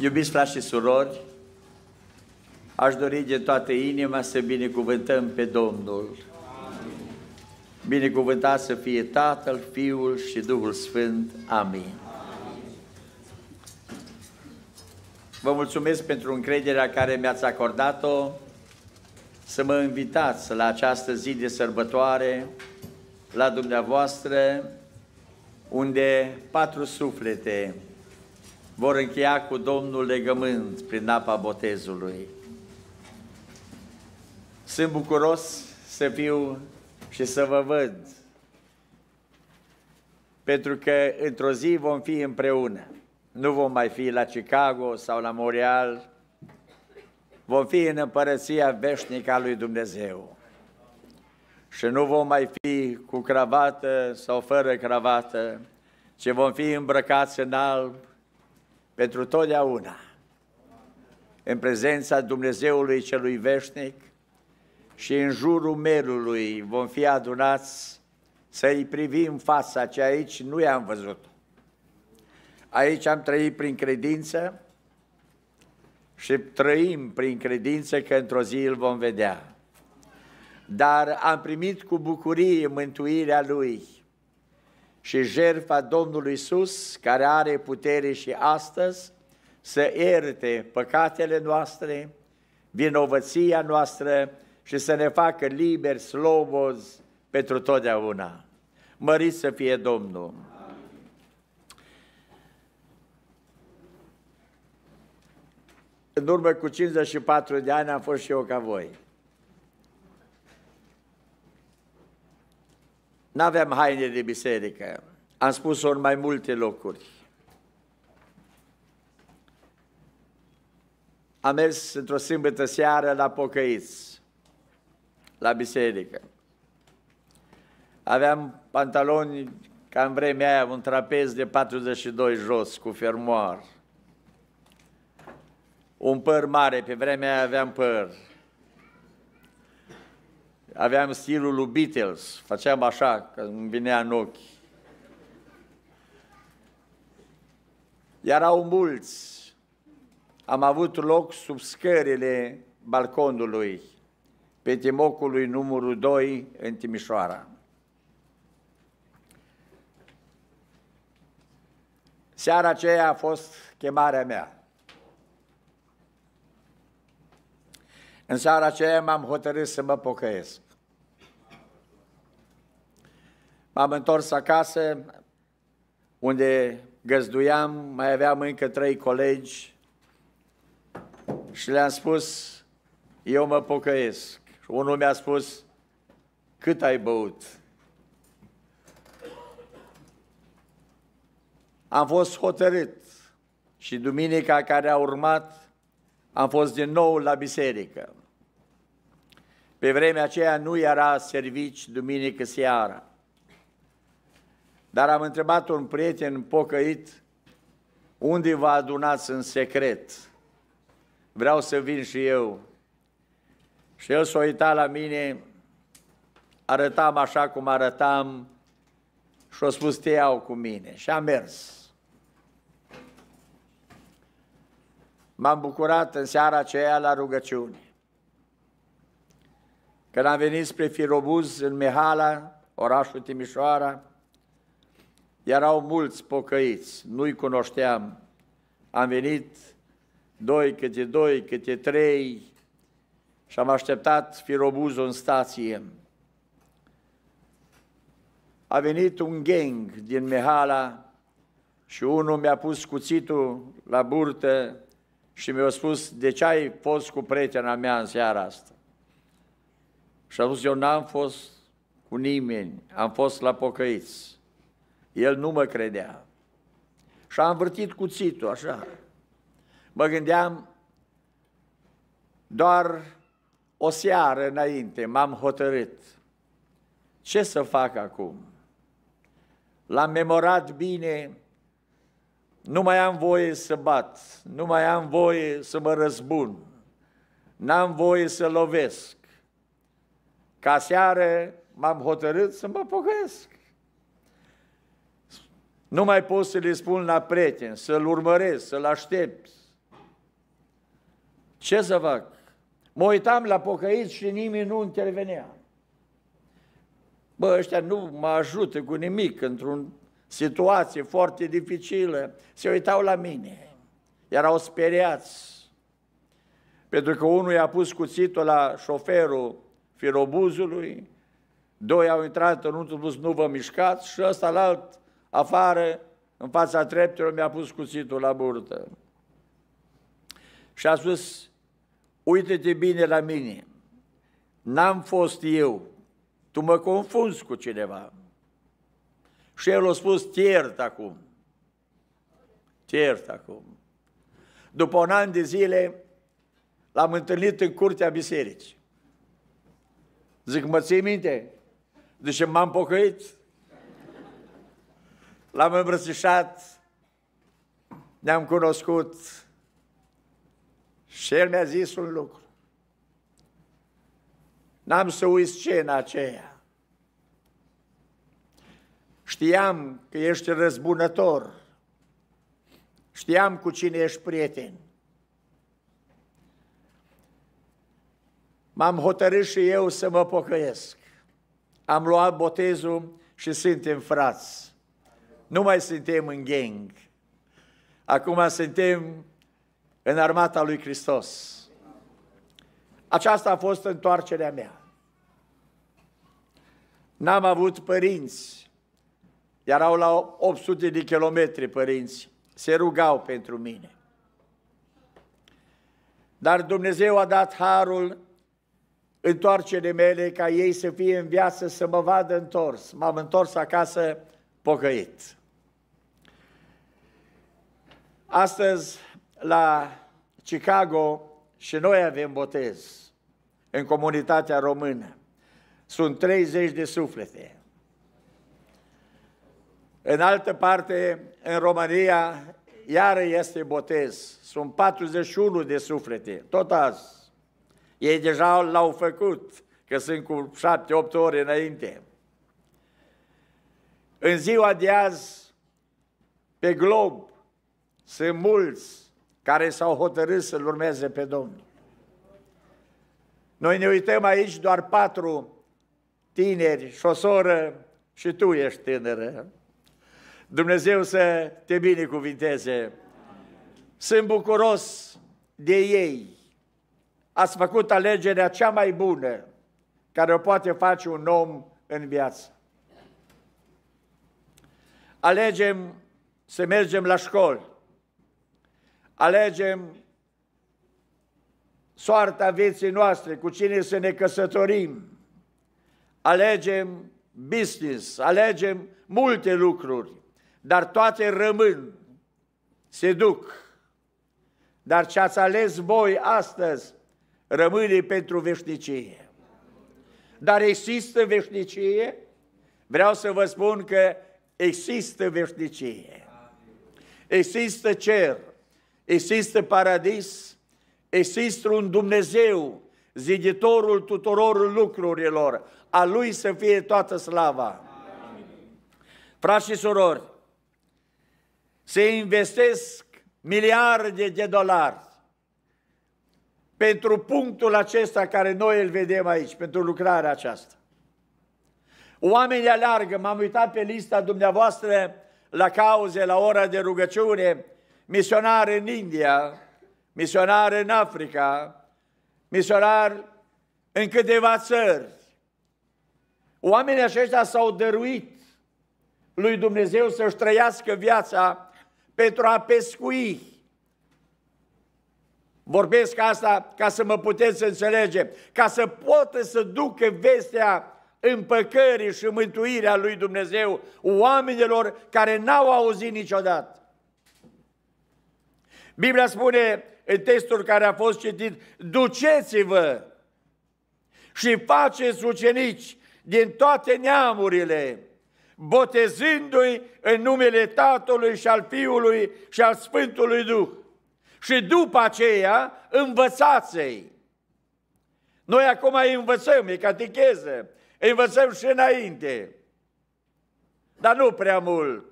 Iubiți frați și surori, aș dori de toată inima să binecuvântăm pe Domnul. Binecuvântat să fie Tatăl, Fiul și Duhul Sfânt. Amin. Vă mulțumesc pentru încrederea care mi-ați acordat-o să mă invitați la această zi de sărbătoare, la dumneavoastră, unde patru suflete vor încheia cu Domnul legământ prin apa botezului. Sunt bucuros să fiu și să vă văd, pentru că într-o zi vom fi împreună. Nu vom mai fi la Chicago sau la Montreal, vom fi în împărăția veșnică a lui Dumnezeu. Și nu vom mai fi cu cravată sau fără cravată, ci vom fi îmbrăcați în alb, pentru totdeauna, în prezența Dumnezeului celui veșnic și în jurul merului vom fi adunați să-i privim fața ce aici nu i-am văzut. Aici am trăit prin credință și trăim prin credință că într-o zi îl vom vedea. Dar am primit cu bucurie mântuirea Lui și jertfa Domnului Isus, care are putere și astăzi, să ierte păcatele noastre, vinovăția noastră și să ne facă liberi, slobozi pentru totdeauna. Mărit să fie Domnul! Amin. În urmă cu 54 de ani am fost și eu ca voi. N-aveam haine de biserică. Am spus-o în mai multe locuri. Am mers într-o sâmbătă seară la pocăiți, la biserică. Aveam pantaloni ca în vremea aia, un trapez de 42 jos cu fermoar. Un păr mare, pe vremea aia aveam păr aveam stilul lui Beatles, făceam așa, că îmi vinea în ochi. Erau mulți. Am avut loc sub scările balconului, pe timocului numărul 2 în Timișoara. Seara aceea a fost chemarea mea. În seara aceea m-am hotărât să mă pocăiesc. M-am întors acasă, unde găzduiam, mai aveam încă trei colegi și le-am spus, eu mă pocăiesc. Unul mi-a spus, cât ai băut? Am fost hotărât și duminica care a urmat am fost din nou la biserică. Pe vremea aceea nu era servici duminică seara. Dar am întrebat un prieten pocăit unde vă adunați în secret. Vreau să vin și eu. Și el s-a uitat la mine, arătam așa cum arătam și a spus te iau cu mine. Și am mers. M-am bucurat în seara aceea la rugăciune. Când am venit spre Firobuz, în Mehala, orașul Timișoara, erau mulți pocăiți, nu-i cunoșteam. Am venit doi câte doi, câte trei și am așteptat firobuzul în stație. A venit un gang din Mehala și unul mi-a pus cuțitul la burtă și mi-a spus, de ce ai fost cu prietena mea în seara asta? Și a spus, eu n-am fost cu nimeni, am fost la pocăiți. El nu mă credea. Și am vârtit cuțitul, așa. Mă gândeam, doar o seară înainte m-am hotărât. Ce să fac acum? L-am memorat bine, nu mai am voie să bat, nu mai am voie să mă răzbun, n-am voie să lovesc. Ca seară m-am hotărât să mă pocăiesc. Nu mai pot să le spun la prieten, să-l urmăresc, să-l aștept. Ce să fac? Mă uitam la pocăiți și nimeni nu intervenea. Bă, ăștia nu mă ajută cu nimic într-o situație foarte dificilă. Se uitau la mine. Erau speriați. Pentru că unul i-a pus cuțitul la șoferul firobuzului, doi au intrat în autobuz, nu vă mișcați, și ăsta la alt afară, în fața treptelor, mi-a pus cuțitul la burtă. Și a spus, uite-te bine la mine, n-am fost eu, tu mă confunzi cu cineva. Și el a spus, Tiert acum, Tiert acum. După un an de zile, l-am întâlnit în curtea bisericii. Zic, mă ții minte? Deci m-am pocăit, L-am îmbrățișat, ne-am cunoscut și el mi-a zis un lucru. N-am să uit scena aceea. Știam că ești răzbunător. Știam cu cine ești prieten. M-am hotărât și eu să mă pocăiesc. Am luat botezul și suntem frați. Nu mai suntem în gang. Acum suntem în armata lui Hristos. Aceasta a fost întoarcerea mea. N-am avut părinți. Erau la 800 de kilometri părinți. Se rugau pentru mine. Dar Dumnezeu a dat harul întoarcerii mele ca ei să fie în viață, să mă vadă întors. M-am întors acasă pocăit. Astăzi, la Chicago, și noi avem botez în comunitatea română. Sunt 30 de suflete. În altă parte, în România, iară este botez. Sunt 41 de suflete, tot azi. Ei deja l-au făcut, că sunt cu 7-8 ore înainte. În ziua de azi, pe glob, sunt mulți care s-au hotărât să-L urmeze pe Domnul. Noi ne uităm aici doar patru tineri și o soră și tu ești tânără. Dumnezeu să te binecuvinteze. Sunt bucuros de ei. Ați făcut alegerea cea mai bună care o poate face un om în viață. Alegem să mergem la școli, alegem soarta vieții noastre, cu cine să ne căsătorim, alegem business, alegem multe lucruri, dar toate rămân, se duc. Dar ce ați ales voi astăzi rămâne pentru veșnicie. Dar există veșnicie? Vreau să vă spun că există veșnicie. Există cer, există paradis, există un Dumnezeu, ziditorul tuturor lucrurilor, a Lui să fie toată slava. Amin. Frați și surori, se investesc miliarde de dolari pentru punctul acesta care noi îl vedem aici, pentru lucrarea aceasta. Oamenii aleargă, m-am uitat pe lista dumneavoastră la cauze, la ora de rugăciune, misionar în India, misionar în Africa, misionar în câteva țări. Oamenii aceștia s-au dăruit lui Dumnezeu să-și trăiască viața pentru a pescui. Vorbesc asta ca să mă puteți înțelege, ca să poată să ducă vestea împăcării și mântuirea lui Dumnezeu oamenilor care n-au auzit niciodată. Biblia spune în textul care a fost citit, duceți-vă și faceți ucenici din toate neamurile, botezându-i în numele Tatălui și al Fiului și al Sfântului Duh. Și după aceea învățați-i. Noi acum îi învățăm, e catecheză, îi învățăm și înainte, dar nu prea mult.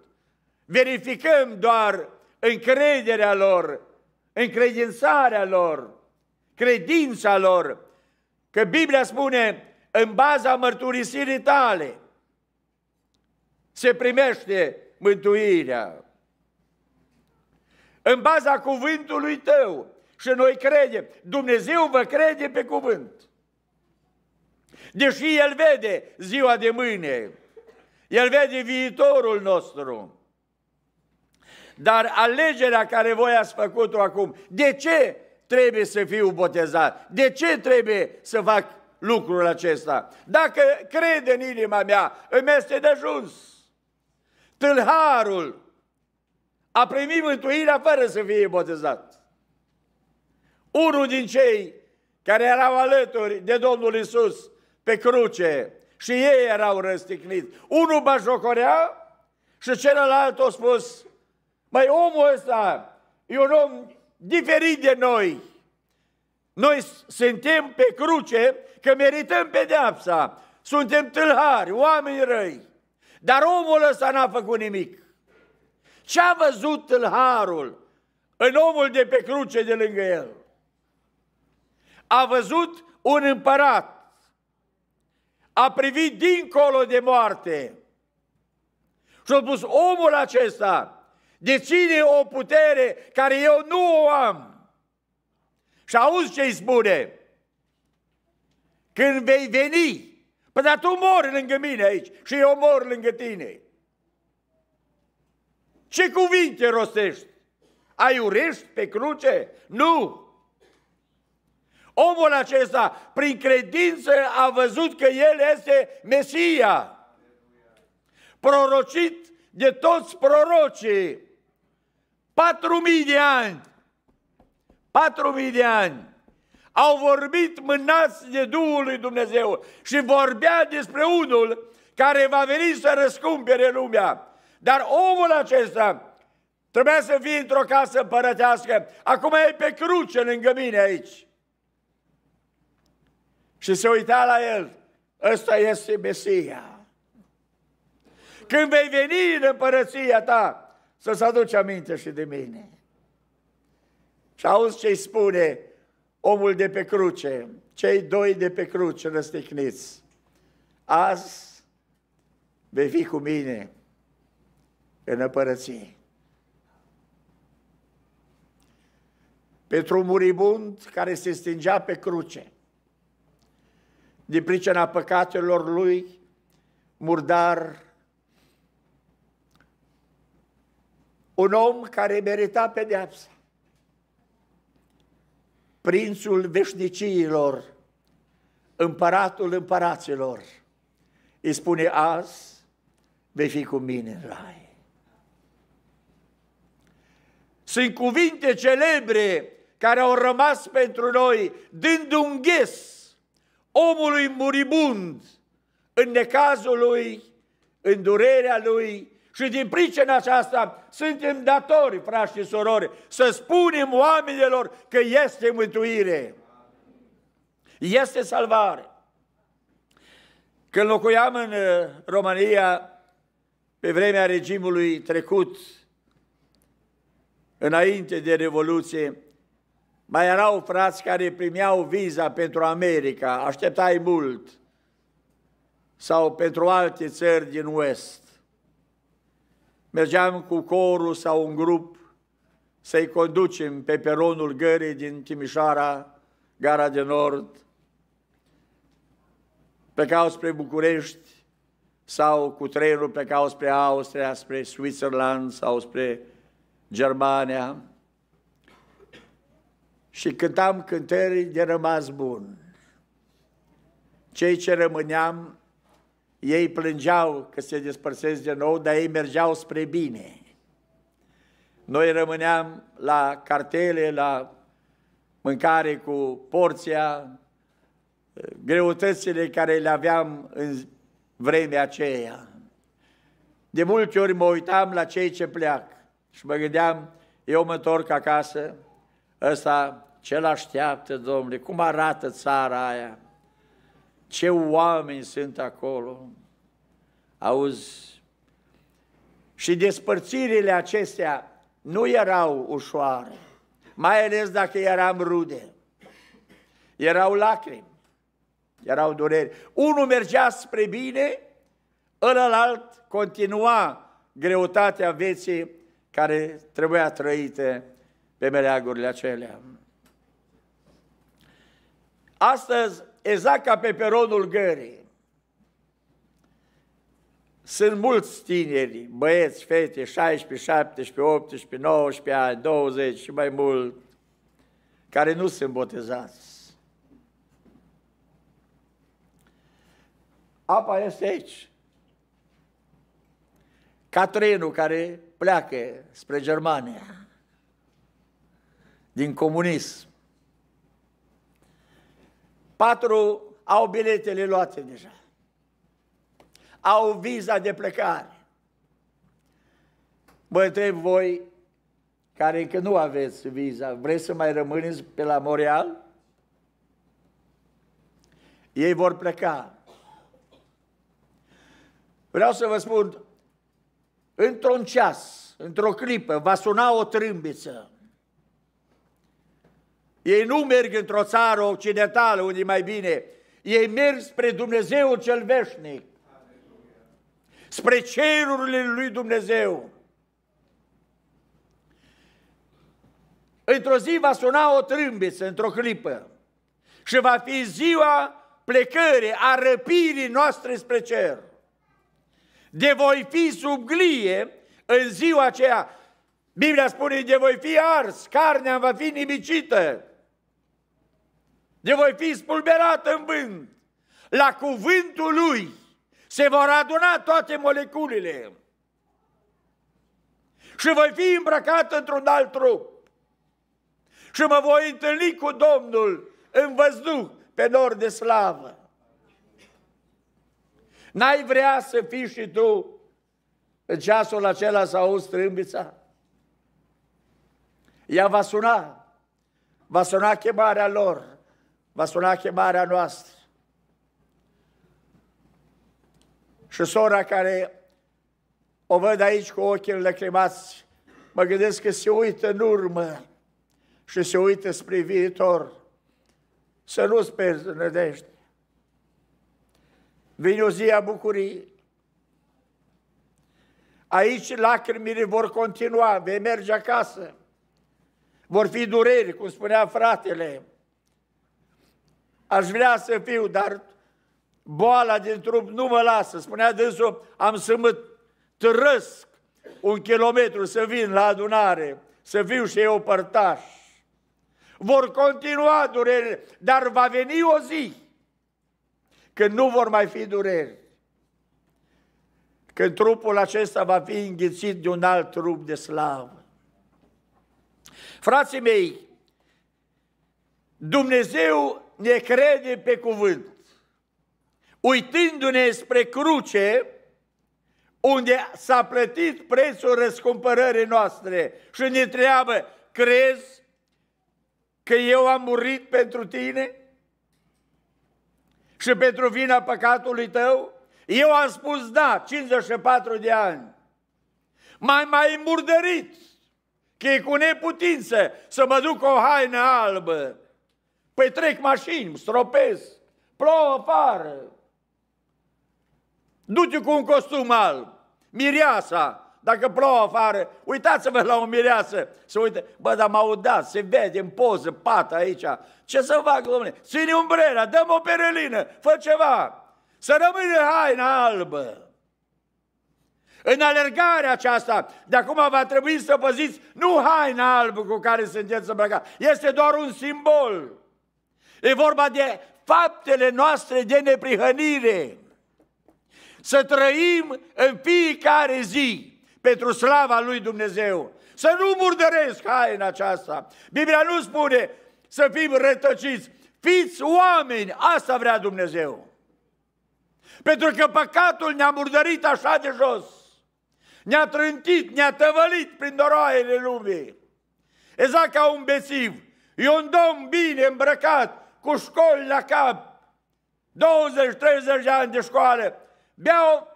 Verificăm doar încrederea lor, încredințarea lor, credința lor. Că Biblia spune, în baza mărturisirii tale se primește mântuirea. În baza cuvântului tău și noi credem, Dumnezeu vă crede pe cuvânt. Deși El vede ziua de mâine, El vede viitorul nostru. Dar alegerea care voi ați făcut-o acum, de ce trebuie să fiu botezat? De ce trebuie să fac lucrul acesta? Dacă crede în inima mea, îmi este de ajuns. Tâlharul a primit mântuirea fără să fie botezat. Unul din cei care erau alături de Domnul Isus pe cruce și ei erau răstigniți. Unul bajocorea și celălalt a spus, Păi omul ăsta e un om diferit de noi. Noi suntem pe cruce că merităm pedeapsa. Suntem tâlhari, oameni răi. Dar omul ăsta n-a făcut nimic. Ce a văzut tâlharul în omul de pe cruce de lângă el? A văzut un împărat. A privit dincolo de moarte. Și a spus, omul acesta Deține o putere care eu nu o am. Și auzi ce îi spune. Când vei veni, păi dar tu mori lângă mine aici și eu mor lângă tine. Ce cuvinte rostești? urești pe cruce? Nu! Omul acesta, prin credință, a văzut că el este Mesia, prorocit de toți prorocii. 4.000 de ani, 4.000 de ani, au vorbit mânați de Duhul lui Dumnezeu și vorbea despre unul care va veni să răscumpere lumea. Dar omul acesta trebuia să fie într-o casă împărătească. Acum e pe cruce lângă mine aici. Și se uita la el. Ăsta este Mesia. Când vei veni în împărăția ta, să se aduce aminte și de mine. Și auzi ce spune omul de pe cruce, cei doi de pe cruce răsticniți. Azi vei fi cu mine în împărăție. Pentru muribund care se stingea pe cruce, din pricina păcatelor lui, murdar un om care merita pedeapsa. Prințul veșnicilor, împăratul împăraților, îi spune azi, vei fi cu mine în rai. Sunt cuvinte celebre care au rămas pentru noi, dând un ghes omului muribund în necazul lui, în durerea lui, și din pricina aceasta suntem datori, frați și sorori, să spunem oamenilor că este mântuire. Este salvare. Când locuiam în uh, România, pe vremea regimului trecut, înainte de Revoluție, mai erau frați care primeau viza pentru America, așteptai mult, sau pentru alte țări din West mergeam cu corul sau un grup să-i conducem pe peronul gării din Timișoara, Gara de Nord, plecau spre București sau cu trenul plecau spre Austria, spre Switzerland sau spre Germania și cântam cântări de rămas bun. Cei ce rămâneam ei plângeau că se despărțesc de nou, dar ei mergeau spre bine. Noi rămâneam la cartele, la mâncare cu porția, greutățile care le aveam în vremea aceea. De multe ori mă uitam la cei ce pleacă și mă gândeam, eu mă întorc acasă, ăsta ce-l așteaptă, domnule, cum arată țara aia, ce oameni sunt acolo! Auzi, și despărțirile acestea nu erau ușoare, mai ales dacă eram rude. Erau lacrimi, erau dureri. Unul mergea spre bine, ălălalt continua greutatea vieții care trebuia trăite pe meleagurile acelea. Astăzi exact ca pe peronul gării. Sunt mulți tineri, băieți, fete, 16, 17, 18, 19 ani, 20 și mai mult, care nu sunt botezați. Apa este aici. Ca trenul care pleacă spre Germania din comunism. Patru au biletele luate deja. Au viza de plecare. Mă întreb voi, care încă nu aveți viza, vreți să mai rămâneți pe la Montreal? Ei vor pleca. Vreau să vă spun, într-un ceas, într-o clipă, va suna o trâmbiță ei nu merg într-o țară occidentală unde mai bine. Ei merg spre Dumnezeu cel veșnic. Spre cerurile lui Dumnezeu. Într-o zi va suna o trâmbiță, într-o clipă. Și va fi ziua plecării, a răpirii noastre spre cer. De voi fi sub glie în ziua aceea. Biblia spune, de voi fi ars, carnea va fi nimicită de voi fi spulberat în vânt. La cuvântul lui se vor aduna toate moleculele și voi fi îmbrăcat într-un alt trup și mă voi întâlni cu Domnul în văzduh pe nor de slavă. N-ai vrea să fii și tu în ceasul acela să auzi strâmbița? Ea va suna, va suna chemarea lor va suna chemarea noastră. Și sora care o văd aici cu ochii lăcrimați, mă gândesc că se uită în urmă și se uită spre viitor. Să nu-ți pierzi nădejde. Vine o zi a bucuriei. Aici lacrimile vor continua, vei merge acasă. Vor fi dureri, cum spunea fratele, Aș vrea să fiu, dar boala din trup nu mă lasă. Spunea dânsul, am să mă trăsc un kilometru să vin la adunare, să fiu și eu părtaș. Vor continua durerile, dar va veni o zi când nu vor mai fi dureri. Când trupul acesta va fi înghițit de un alt trup de slavă. Frații mei, Dumnezeu ne crede pe cuvânt. Uitându-ne spre cruce, unde s-a plătit prețul răscumpărării noastre și ne întreabă, crezi că eu am murit pentru tine și pentru vina păcatului tău? Eu am spus da, 54 de ani. Mai mai murdărit, că e cu neputință să mă duc o haină albă Păi trec mașini, stropez, plouă afară. Du-te cu un costum alb, mireasa, dacă plouă afară, uitați-vă la o mireasă, să uite, bă, dar m-au dat, se vede în poză, pata aici, ce să fac, domnule? Ține umbrela, dăm o perelină, fă ceva, să rămâne haina albă. În alergarea aceasta, de acum va trebui să păziți nu haina albă cu care sunteți îmbrăcați, este doar un simbol. E vorba de faptele noastre de neprihănire. Să trăim în fiecare zi pentru slava lui Dumnezeu. Să nu murdăresc haina aceasta. Biblia nu spune să fim rătăciți. Fiți oameni, asta vrea Dumnezeu. Pentru că păcatul ne-a murdărit așa de jos. Ne-a trântit, ne-a tăvălit prin doroaiele lumii. Exact ca un bețiv. E un domn bine îmbrăcat, cu școli la cap, 20-30 de ani de școală, beau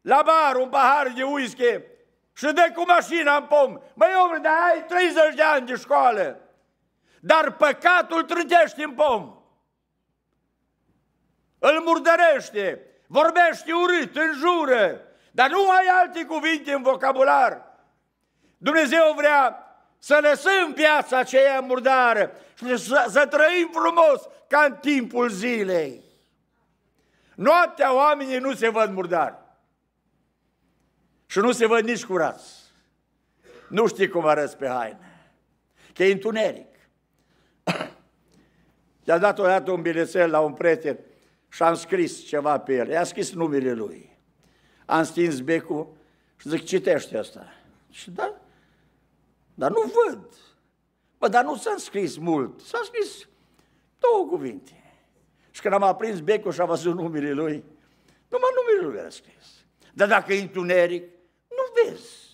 la bar un pahar de whisky și dă cu mașina în pom. Băi, omule, dar ai 30 de ani de școală, dar păcatul trântește în pom. Îl murdărește, vorbește urât, înjură, dar nu ai alte cuvinte în vocabular. Dumnezeu vrea să lăsăm viața aceea murdară să, să trăim frumos, ca în timpul zilei. Noaptea oamenii nu se văd murdari. Și nu se văd nici curați. Nu știi cum arăți pe haine. Că e întuneric. I-a dat odată un bilețel la un prieten și am scris ceva pe el. I-a scris numele lui. Am stins becul și zic, citește asta. Și da, dar nu văd. Bă, dar nu s-a scris mult, s-a scris două cuvinte. Și când am aprins becul și am văzut numele lui, numai numele lui era scris. Dar dacă e întuneric, nu vezi.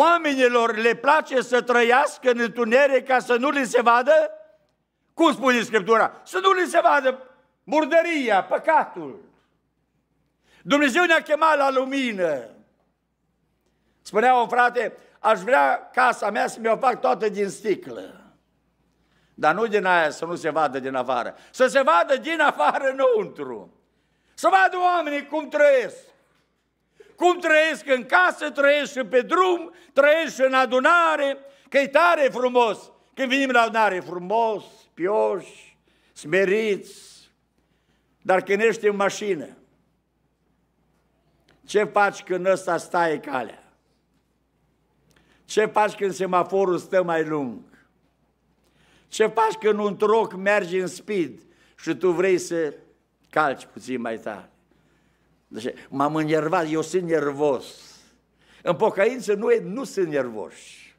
Oamenilor le place să trăiască în întuneric ca să nu li se vadă, cum spune Scriptura, să nu li se vadă murdăria, păcatul. Dumnezeu ne-a chemat la lumină. Spunea un frate, aș vrea casa mea să mi-o fac toată din sticlă. Dar nu din aia să nu se vadă din afară. Să se vadă din afară înăuntru. Să vadă oamenii cum trăiesc. Cum trăiesc în casă, trăiesc și pe drum, trăiesc și în adunare, că e tare frumos. Când venim la adunare, frumos, pioși, smeriți, dar când ești în mașină, ce faci când ăsta stai calea? Ce faci când semaforul stă mai lung? Ce faci când un troc merge în speed și tu vrei să calci puțin mai tare? Deci, m-am înervat, eu sunt nervos. În pocăință noi nu sunt nervoși.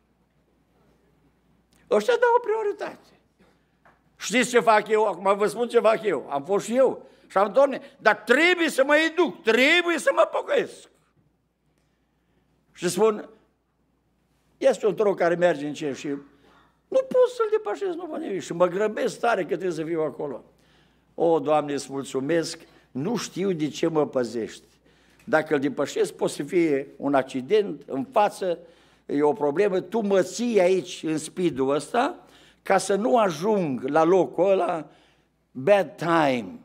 Ăștia dau o prioritate. Știți ce fac eu? Acum vă spun ce fac eu. Am fost și eu. Și am, Doamne, dar trebuie să mă educ, trebuie să mă pocăiesc. Și spun, este un tron care merge în cer și nu pot să-l depășesc, nu mă nimic. Și mă grăbesc tare că trebuie să fiu acolo. O, Doamne, îți mulțumesc, nu știu de ce mă păzești. Dacă îl depășesc, poate să fie un accident în față, e o problemă, tu mă ții aici în spidul ăsta ca să nu ajung la locul ăla bad time,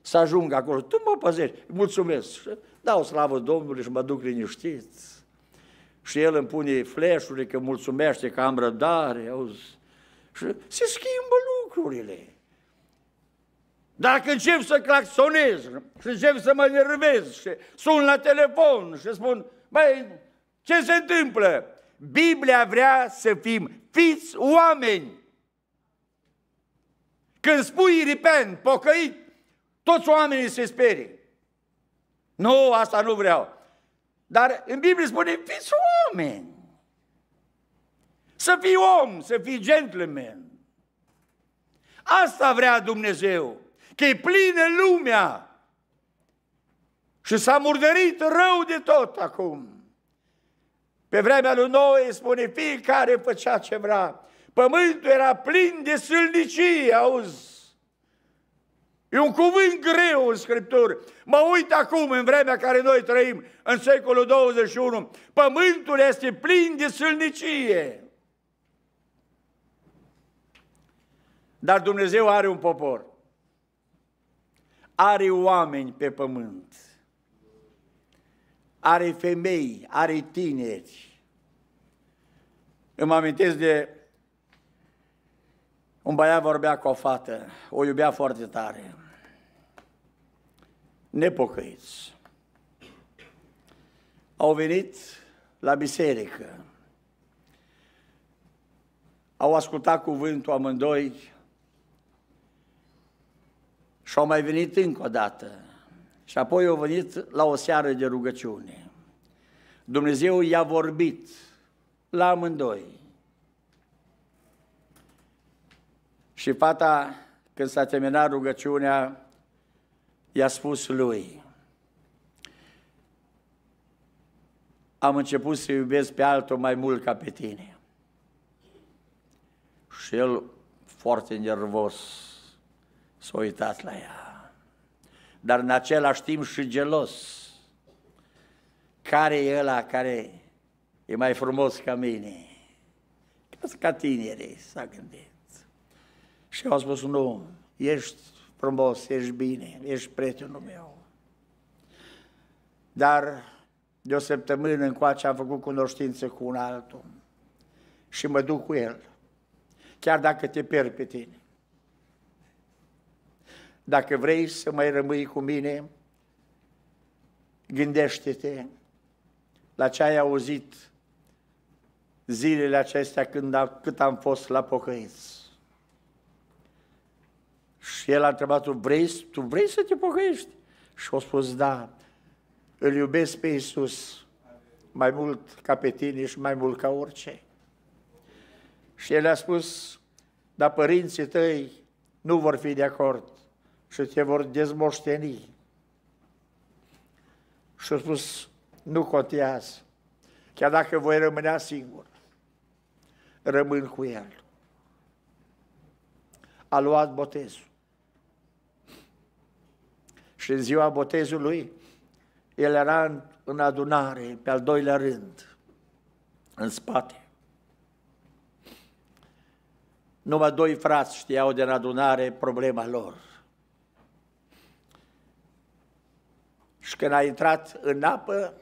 să ajung acolo. Tu mă păzești, mulțumesc. Dau slavă Domnului și mă duc liniștit și el îmi pune fleșurile că mulțumește că am răbdare, auzi? Și se schimbă lucrurile. Dacă încep să claxonez și încep să mă nervez și sun la telefon și spun, băi, ce se întâmplă? Biblia vrea să fim, fiți oameni. Când spui ripen, pocăit, toți oamenii se sperie. Nu, asta nu vreau. Dar în Biblie spune, fiți oameni. Să fii om, să fii gentleman. Asta vrea Dumnezeu. Că e plină lumea. Și s-a murdărit rău de tot acum. Pe vremea lui Noe spune, fiecare făcea ce vrea. Pământul era plin de sâlnicie, auzi? E un cuvânt greu în Scriptură. Mă uit acum, în vremea care noi trăim, în secolul 21, pământul este plin de sâlnicie. Dar Dumnezeu are un popor. Are oameni pe pământ. Are femei, are tineri. Îmi amintesc de un băiat vorbea cu o fată, o iubea foarte tare nepocăiți. Au venit la biserică, au ascultat cuvântul amândoi și au mai venit încă o dată. Și apoi au venit la o seară de rugăciune. Dumnezeu i-a vorbit la amândoi. Și fata, când s-a terminat rugăciunea, i-a spus lui, am început să iubesc pe altul mai mult ca pe tine. Și el, foarte nervos, s-a uitat la ea. Dar în același timp și gelos. Care e ăla care e mai frumos ca mine? Ca tinere, s-a gândit. Și au spus, nu, ești frumos, ești bine, ești prietenul meu. Dar de o săptămână încoace am făcut cunoștință cu un altul și mă duc cu el, chiar dacă te pierd pe tine. Dacă vrei să mai rămâi cu mine, gândește-te la ce ai auzit zilele acestea când, cât am fost la pocăiți. Și el a întrebat, tu vrei, tu vrei să te pocăiești? Și a spus, da, îl iubesc pe Iisus mai mult ca pe tine și mai mult ca orice. Și el a spus, dar părinții tăi nu vor fi de acord și te vor dezmoșteni. Și a spus, nu contează, chiar dacă voi rămânea singur, rămân cu el. A luat botezul. Și în ziua botezului, el era în adunare, pe al doilea rând, în spate. Numai doi frați știau de adunare problema lor. Și când a intrat în apă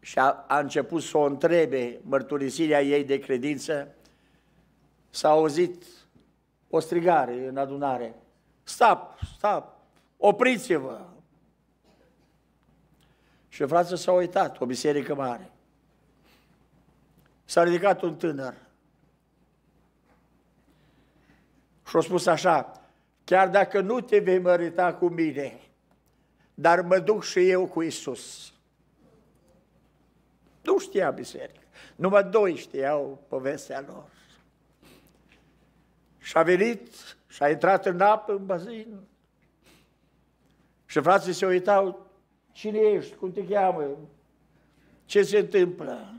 și a, a început să o întrebe mărturisirea ei de credință, s-a auzit o strigare în adunare. Stop, stop, Opriți-vă! Și frate s a uitat, o biserică mare. S-a ridicat un tânăr și a spus așa, chiar dacă nu te vei mărita cu mine, dar mă duc și eu cu Isus. Nu știa biserică. Numai doi știau povestea lor. Și a venit și a intrat în apă, în bazin, și frații se uitau, cine ești, cum te cheamă, ce se întâmplă.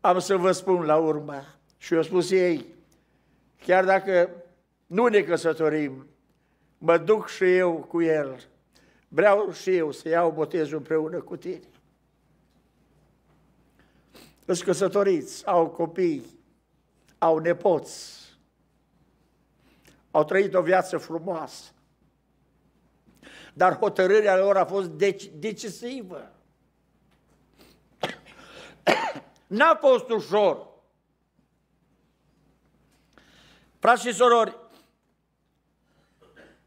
Am să vă spun la urmă. Și eu spus ei, chiar dacă nu ne căsătorim, mă duc și eu cu el. Vreau și eu să iau botezul împreună cu tine. Îți căsătoriți, au copii, au nepoți, au trăit o viață frumoasă dar hotărârea lor a fost dec- decisivă. N-a fost ușor. Frați și sorori,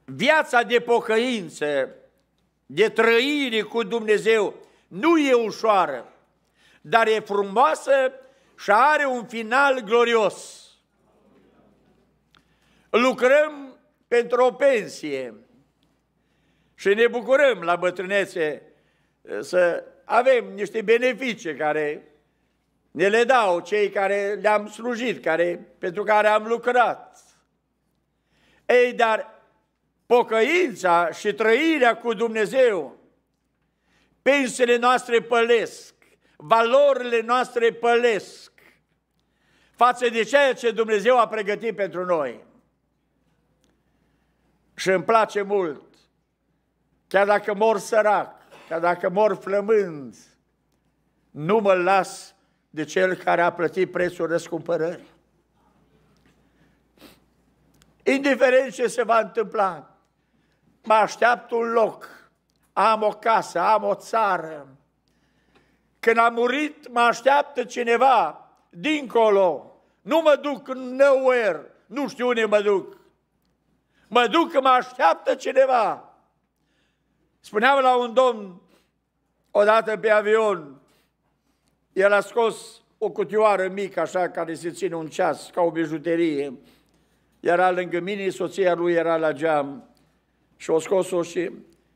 viața de pocăință, de trăire cu Dumnezeu, nu e ușoară, dar e frumoasă și are un final glorios. Lucrăm pentru o pensie, și ne bucurăm la bătrânețe eh, să avem niște beneficii care ne le dau cei care le-am slujit, care, pentru care am lucrat. Ei, dar pocăința și trăirea cu Dumnezeu, pensele noastre pălesc, valorile noastre pălesc față de ceea ce Dumnezeu a pregătit pentru noi. Și îmi place mult Chiar dacă mor sărac, chiar dacă mor flămând, nu mă las de cel care a plătit prețul răscumpărării. Indiferent ce se va întâmpla, mă așteaptă un loc, am o casă, am o țară. Când am murit, mă așteaptă cineva dincolo. Nu mă duc în nowhere, nu știu unde mă duc. Mă duc că mă așteaptă cineva. Spuneam la un domn, odată pe avion, el a scos o cutioară mică, așa, care se ține un ceas, ca o bijuterie. Era lângă mine, soția lui era la geam și o scos-o și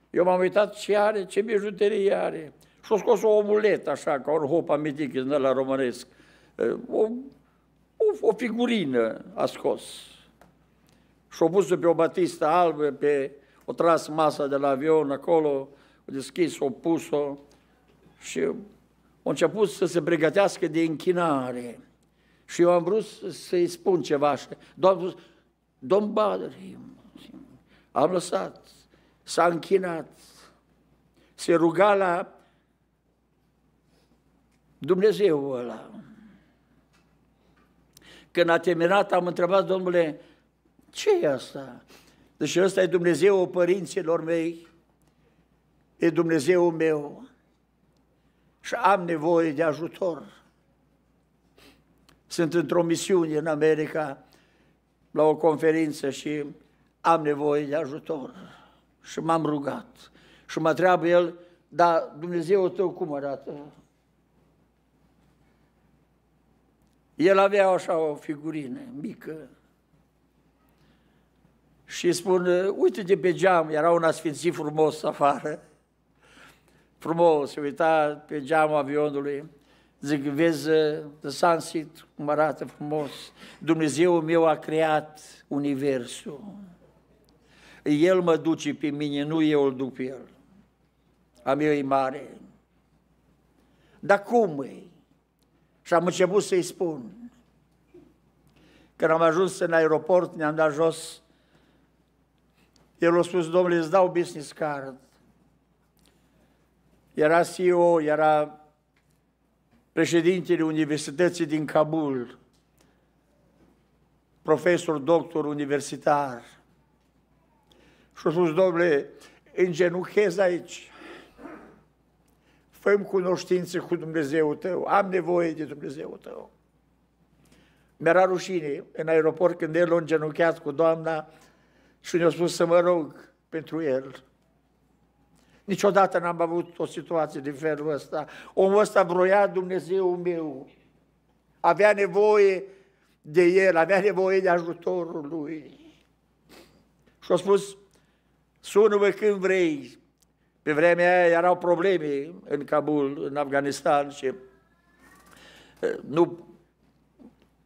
eu m-am uitat ce are, ce bijuterie are. Și o scos o omuletă, așa, ca un hop amitichis de la românesc. O, o, o figurină a scos. Și o pus pe o batistă albă, pe o tras masa de la avion acolo, o deschis, o pus-o și a început să se pregătească de închinare. Și eu am vrut să-i spun ceva așa. Domnul, domn Bader, am lăsat, s-a închinat, se ruga la Dumnezeu ăla. Când a terminat, am întrebat, domnule, ce e asta? Deci ăsta e Dumnezeu părinților mei, e Dumnezeu meu și am nevoie de ajutor. Sunt într-o misiune în America, la o conferință și am nevoie de ajutor. Și m-am rugat. Și mă treabă el, dar Dumnezeu tău cum arată? El avea așa o figurină mică, și spun, ă, uite de pe geam, era un asfințit frumos afară, frumos, se uita pe geamul avionului, zic, vezi ă, the sunset, cum arată frumos, Dumnezeu meu a creat universul, El mă duce pe mine, nu eu îl duc pe El, a meu e mare, dar cum e? Și am început să-i spun. Când am ajuns în aeroport, ne-am dat jos el a spus, domnule, îți dau business card. Era CEO, era președintele Universității din Kabul, profesor, doctor universitar. Și a spus, domnule, îngenuchez aici. Făm cunoștință cu Dumnezeu tău. Am nevoie de Dumnezeu tău. Mi-era rușine în aeroport când el a îngenunchiat cu doamna și ne-a spus să mă rog pentru el. Niciodată n-am avut o situație din felul ăsta. Omul ăsta vroia Dumnezeu meu. Avea nevoie de el, avea nevoie de ajutorul lui. Și a spus, sună-mă când vrei. Pe vremea aia erau probleme în Kabul, în Afganistan și eh, nu,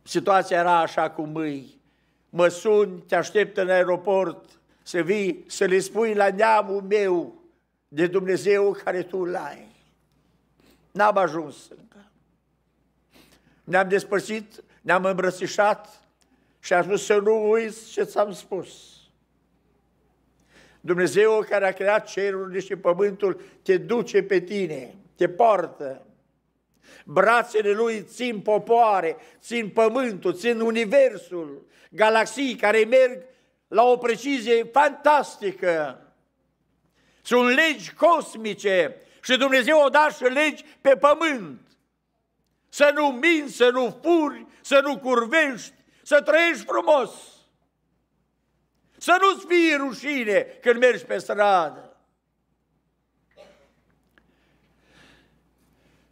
situația era așa cum mâini mă suni, te aștept în aeroport, să vii, să le spui la neamul meu de Dumnezeu care tu îl ai. N-am ajuns încă. Ne-am despărțit, ne-am îmbrățișat și am spus să nu uiți ce ți-am spus. Dumnezeu care a creat cerul și pământul te duce pe tine, te poartă. Brațele lui țin popoare, țin pământul, țin universul, galaxii care merg la o precizie fantastică. Sunt legi cosmice și Dumnezeu o da și legi pe pământ. Să nu minți, să nu furi, să nu curvești, să trăiești frumos. Să nu-ți fie rușine când mergi pe stradă.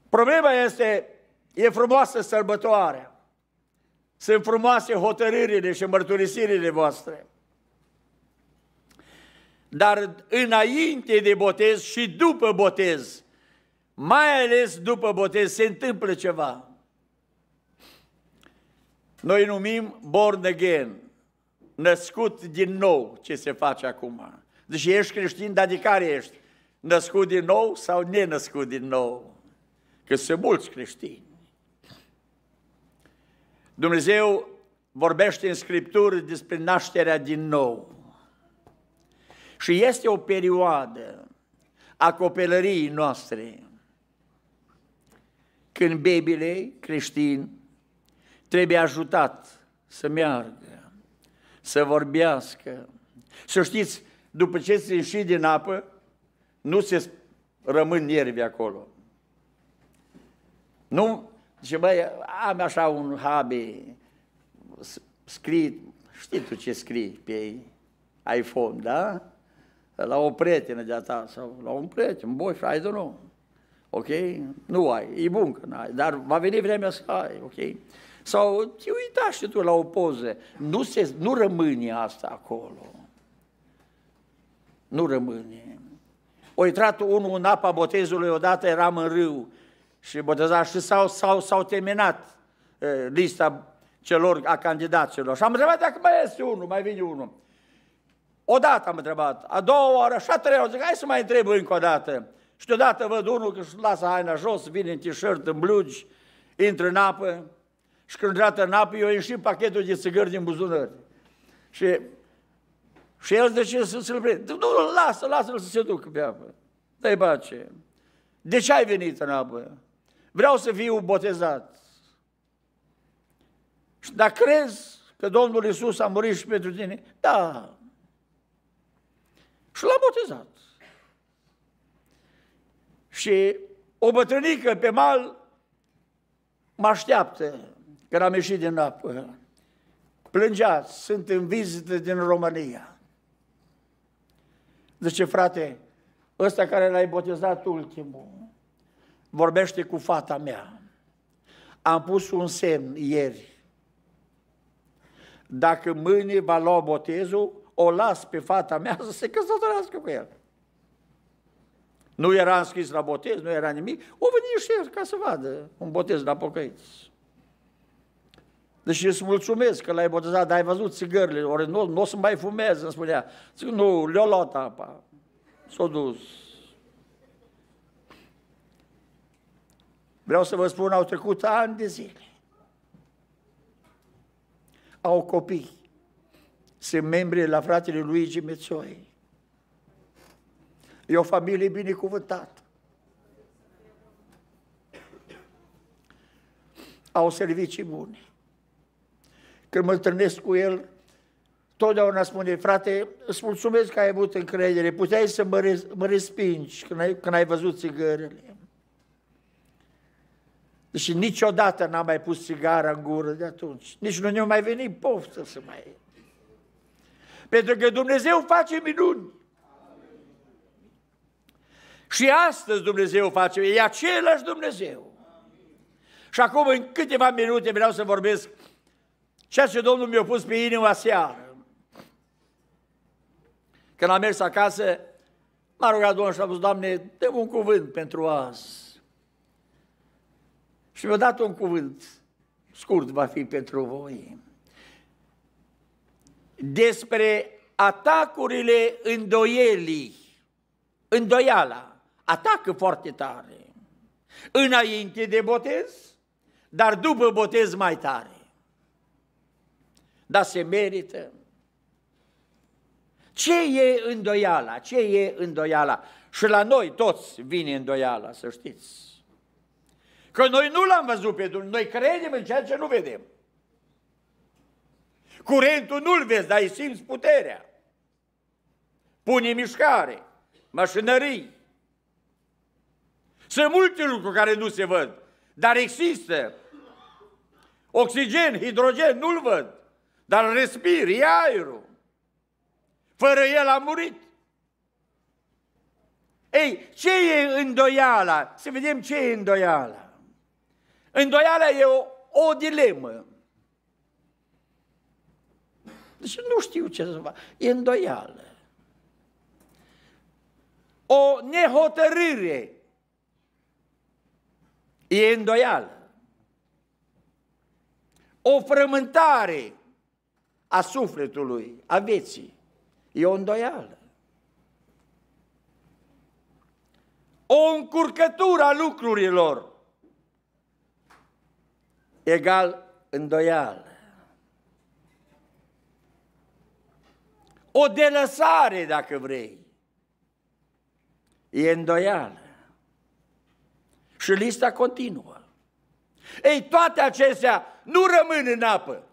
Problema este, e frumoasă sărbătoarea. Sunt frumoase hotărârile și mărturisirile voastre. Dar înainte de botez și după botez, mai ales după botez, se întâmplă ceva. Noi numim born again, născut din nou ce se face acum. Deci ești creștin, dar de care ești? Născut din nou sau nenăscut din nou? că sunt mulți creștini. Dumnezeu vorbește în Scriptură despre nașterea din nou. Și este o perioadă a copilăriei noastre când bebile creștin trebuie ajutat să meargă, să vorbească. Să știți, după ce se ieși din apă, nu se rămân nervi acolo. Nu, zice, băi, am așa un hobby, scrii, știi tu ce scrii pe iPhone, da? La o prietenă de-a ta sau la un prieten, boi, ai de nou. Ok? Nu ai, e bun că n-ai, dar va veni vremea să ai, ok? Sau te uitaște tu la o poză. Nu, se, nu rămâne asta acolo. Nu rămâne. O intrat unul în apa botezului, odată eram în râu și botezați și s-au, s-au, s-au terminat e, lista celor a candidaților. Și am întrebat dacă mai este unul, mai vine unul. O dată am întrebat, a doua oară, și a treia oară, zic, hai să mai întreb încă o dată. Și deodată văd unul că își lasă haina jos, vine în t-shirt, în blugi, intră în apă și când intrată în apă, eu ieșit pachetul de țigări din buzunar. Și, și el zice să se prinde. Nu, lasă, lasă-l să se ducă pe apă. Dă-i pace. De ce ai venit în apă? vreau să fiu botezat. Și dacă crezi că Domnul Isus a murit și pentru tine, da. Și l-a botezat. Și o bătrânică pe mal mă așteaptă când am ieșit din apă. Plângea, sunt în vizită din România. Zice, frate, ăsta care l-ai botezat ultimul, vorbește cu fata mea. Am pus un semn ieri. Dacă mâine va lua botezul, o las pe fata mea să se căsătorească cu el. Nu era înscris la botez, nu era nimic. O veni și el ca să vadă un botez la pocăiți. Deci îți mulțumesc că l-ai botezat, dar ai văzut țigările, ori nu, nu o să mai fumez, îmi spunea. Zic, nu, le-o luat apa. S-a dus. Vreau să vă spun, au trecut ani de zile. Au copii. Sunt membri la fratele Luigi Mețoi. E o familie binecuvântată. Au servicii bune. Când mă întâlnesc cu el, totdeauna spune, frate, îți mulțumesc că ai avut încredere, puteai să mă, mă respingi când ai, când ai văzut țigările. Și niciodată n-am mai pus țigara în gură de atunci. Nici nu ne-a mai venit poftă să mai... Pentru că Dumnezeu face minuni. Și astăzi Dumnezeu face, e același Dumnezeu. Și acum, în câteva minute, vreau să vorbesc ceea ce Domnul mi-a pus pe inimă seară. Când am mers acasă, m-a rugat Domnul și a spus, Doamne, dă un cuvânt pentru azi. Și mi-a dat un cuvânt, scurt va fi pentru voi, despre atacurile îndoielii, îndoiala, atacă foarte tare, înainte de botez, dar după botez mai tare. Dar se merită. Ce e îndoiala? Ce e îndoiala? Și la noi toți vine îndoiala, să știți. Că noi nu l-am văzut pe Dumnezeu, noi credem în ceea ce nu vedem. Curentul nu-l vezi, dar îi simți puterea. Pune mișcare, mașinării. Sunt multe lucruri care nu se văd, dar există. Oxigen, hidrogen, nu-l văd, dar respir, e aerul. Fără el a murit. Ei, ce e îndoiala? Să vedem ce e îndoiala. Îndoiala e o, o dilemă. Deci nu știu ce să fac. E îndoială. O nehotărâre. E îndoială. O frământare a sufletului, a vieții. E o îndoială. O încurcătură a lucrurilor egal îndoială. O delăsare, dacă vrei, e îndoială. Și lista continuă. Ei, toate acestea nu rămân în apă.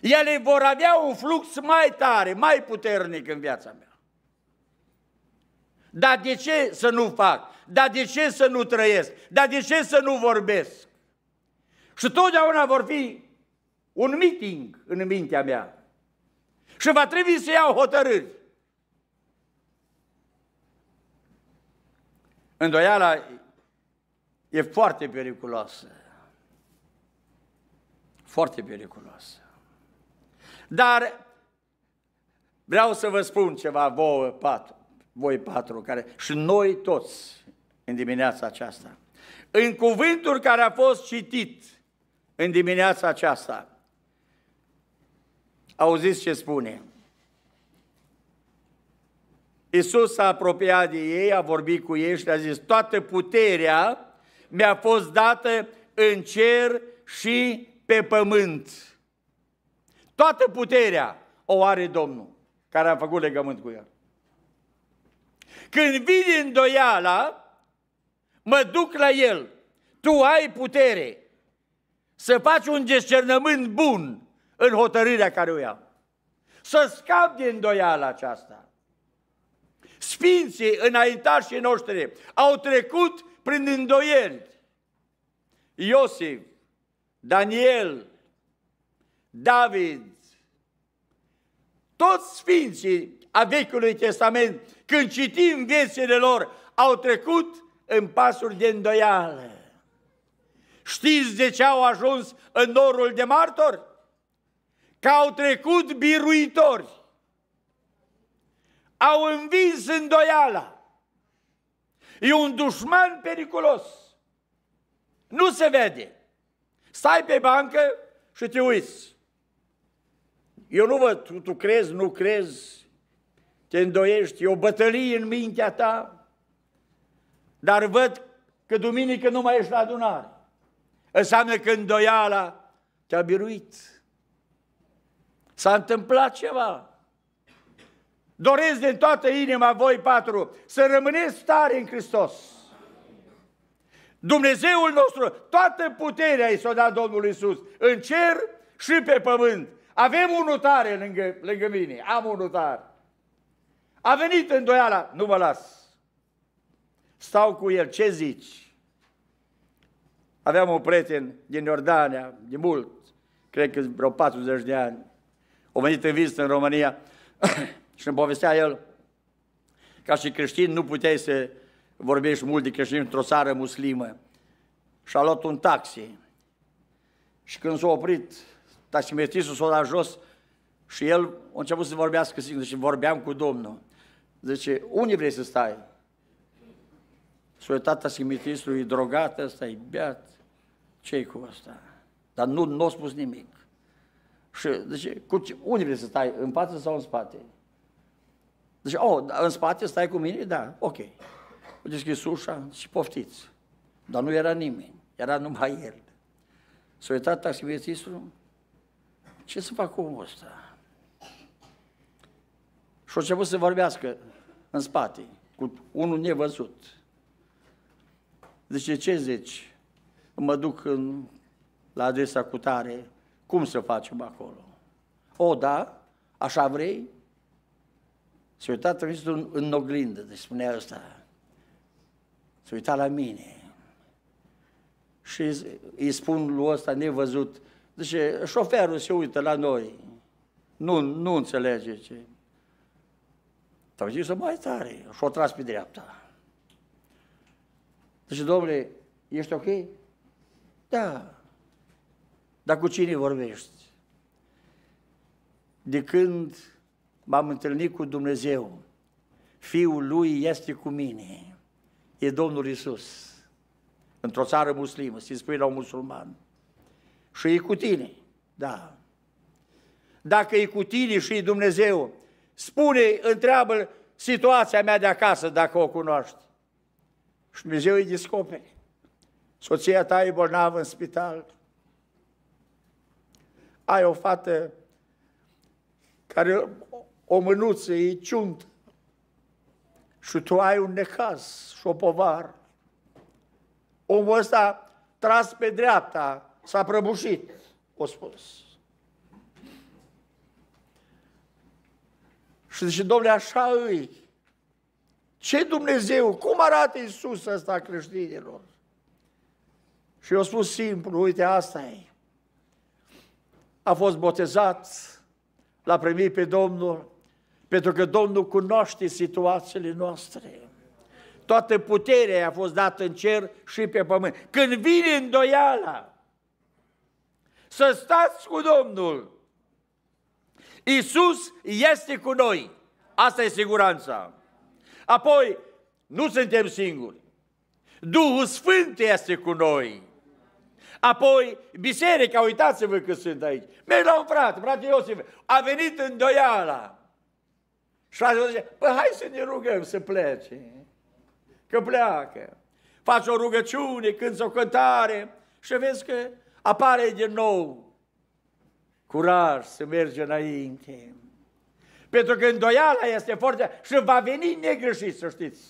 Ele vor avea un flux mai tare, mai puternic în viața mea. Dar de ce să nu fac? Dar de ce să nu trăiesc? Dar de ce să nu vorbesc? Și totdeauna vor fi un meeting în mintea mea. Și va trebui să iau hotărâri. Îndoiala e foarte periculoasă. Foarte periculoasă. Dar vreau să vă spun ceva, voi patru, voi patru, care și noi toți în dimineața aceasta. În cuvântul care a fost citit în dimineața aceasta, auziți ce spune. Iisus s-a apropiat de ei, a vorbit cu ei și le-a zis, toată puterea mi-a fost dată în cer și pe pământ. Toată puterea o are Domnul, care a făcut legământ cu el. Când vine îndoiala, mă duc la el, tu ai putere să faci un discernământ bun în hotărârea care o ia. Să scap din îndoiala aceasta. Sfinții înaintașii noștri au trecut prin îndoieli. Iosif, Daniel, David, toți sfinții a Vechiului Testament, când citim viețile lor, au trecut în pasuri de îndoială. Știți de ce au ajuns în norul de martori? Că au trecut biruitori. Au învins îndoiala. E un dușman periculos. Nu se vede. Stai pe bancă și te uiți. Eu nu văd, tu, tu crezi, nu crezi, te îndoiești, e o bătălie în mintea ta, dar văd că duminică nu mai ești la adunare. Înseamnă că îndoiala te-a biruit. S-a întâmplat ceva. Doresc din toată inima voi patru să rămâneți tare în Hristos. Dumnezeul nostru, toată puterea i s a dat Domnul Isus în cer și pe pământ. Avem unul tare lângă, lângă mine, am unul tare. A venit îndoiala, nu mă las. Stau cu el, ce zici? Aveam un prieten din Iordania, de mult, cred că vreo 40 de ani. O venit în vizită în România și îmi povestea el, ca și creștin nu puteai să vorbești mult de creștin într-o țară muslimă. Și a luat un taxi. Și când s-a oprit, taximetristul s-a dat jos și el a început să vorbească singur și deci vorbeam cu Domnul. Zice, unde vrei să stai? tata simitistului e drogat, ăsta e beat, ce i cu ăsta? Dar nu, nu a spus nimic. Și, deci, cu ce, unde vrei să stai, în față sau în spate? Deci, oh, da, în spate stai cu mine? Da, ok. O deschis ușa și poftiți. Dar nu era nimeni, era numai el. S-a uitat taximetistul, ce să fac cu omul ăsta? Și a început să vorbească în spate, cu unul nevăzut. Zice, ce zici? Mă duc în, la adresa cu tare, cum să facem acolo? O, da, așa vrei? Se uita tăvisul în, în oglindă, deci spunea ăsta. Se uita la mine. Și îi spun lui ăsta nevăzut, zice, șoferul se uită la noi. Nu, nu înțelege ce. Tău zis mai tare și o tras pe dreapta. Zice, domnule, ești ok? Da. Dar cu cine vorbești? De când m-am întâlnit cu Dumnezeu, Fiul Lui este cu mine. E Domnul Isus. Într-o țară muslimă, se spune la un musulman. Și e cu tine. Da. Dacă e cu tine și e Dumnezeu, spune, întreabă situația mea de acasă, dacă o cunoști. Și Dumnezeu îi descopere. Soția ta e bolnavă în spital. Ai o fată care o mânuță, e ciunt. Și tu ai un necaz și o povară. Omul ăsta tras pe dreapta, s-a prăbușit, o spus. Și zice, domnule, așa îi ce Dumnezeu? Cum arată Iisus ăsta creștinilor? Și eu spus simplu, uite, asta e. A fost botezat, l-a primit pe Domnul, pentru că Domnul cunoaște situațiile noastre. Toată puterea a fost dată în cer și pe pământ. Când vine îndoiala, să stați cu Domnul. Iisus este cu noi. Asta e siguranța. Apoi, nu suntem singuri. Duhul Sfânt este cu noi. Apoi, biserica, uitați-vă că sunt aici. Merg la un frate, frate Iosif, a venit îndoiala. Și a zice, păi hai să ne rugăm să plece. Că pleacă. Faci o rugăciune, când o cântare și vezi că apare din nou curaj să merge înainte. Pentru că îndoiala este foarte și va veni negreșit, să știți.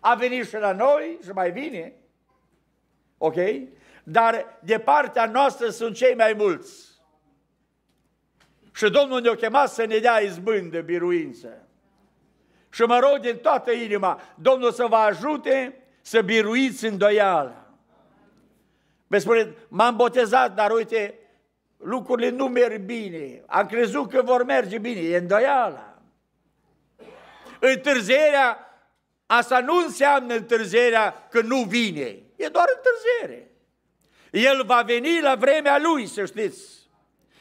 A venit și la noi și mai vine. Ok? Dar de partea noastră sunt cei mai mulți. Și Domnul ne-a chemat să ne dea izbândă, biruință. Și mă rog din toată inima, Domnul să vă ajute să biruiți îndoiala. Vă spune, m-am botezat, dar uite, lucrurile nu merg bine, am crezut că vor merge bine, e îndoiala. Întârzierea, asta nu înseamnă întârzierea că nu vine, e doar întârziere. El va veni la vremea lui, să știți.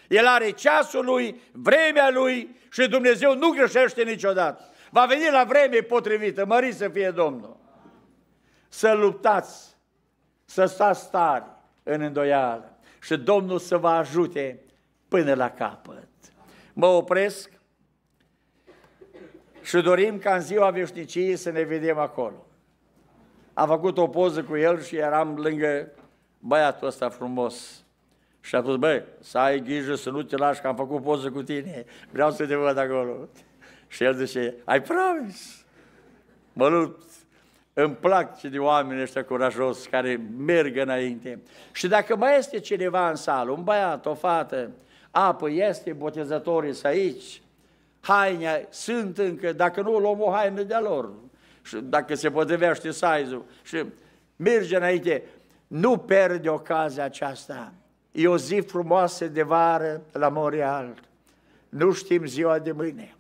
El are ceasul lui, vremea lui și Dumnezeu nu greșește niciodată. Va veni la vreme potrivită, mări să fie Domnul. Să luptați, să stați tari în îndoială și Domnul să vă ajute până la capăt. Mă opresc și dorim ca în ziua veșniciei să ne vedem acolo. Am făcut o poză cu el și eram lângă băiatul ăsta frumos. Și a spus, băi, să ai grijă să nu te lași, că am făcut poză cu tine, vreau să te văd acolo. Și el zice, ai promis. Mă lupt îmi plac și de oameni ăștia curajos care merg înainte. Și dacă mai este cineva în sală, un băiat, o fată, apă este, botezătorii să aici, haine sunt încă, dacă nu, luăm o haină de-a lor. Și dacă se potrivește size Și merge înainte. Nu pierde ocazia aceasta. E o zi frumoasă de vară la Montreal. Nu știm ziua de mâine.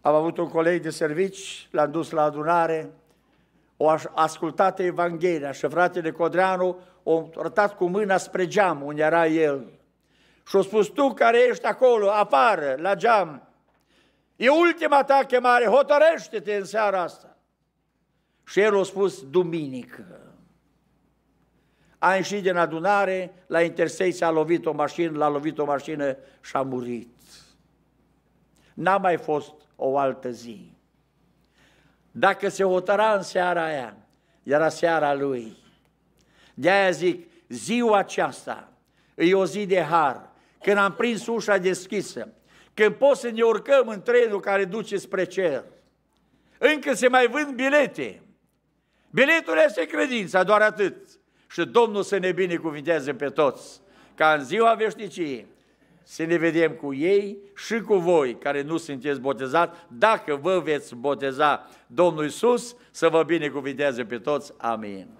Am avut un coleg de servici, l-am dus la adunare, o ascultat Evanghelia și fratele Codreanu o arătat cu mâna spre geam unde era el. Și a spus, tu care ești acolo, afară, la geam, e ultima ta chemare, hotărăște-te în seara asta. Și el a spus, duminică. A ieșit din adunare, la intersecție a lovit o mașină, l-a lovit o mașină și a murit. N-a mai fost o altă zi. Dacă se hotăra în seara aia, era seara lui. De-aia zic, ziua aceasta e o zi de har, când am prins ușa deschisă, când poți să ne urcăm în trenul care duce spre cer. Încă se mai vând bilete. Biletul este credința, doar atât. Și Domnul să ne binecuvinteze pe toți, ca în ziua veșniciei să ne vedem cu ei și cu voi care nu sunteți botezați, dacă vă veți boteza Domnul Iisus, să vă binecuvinteze pe toți. Amin.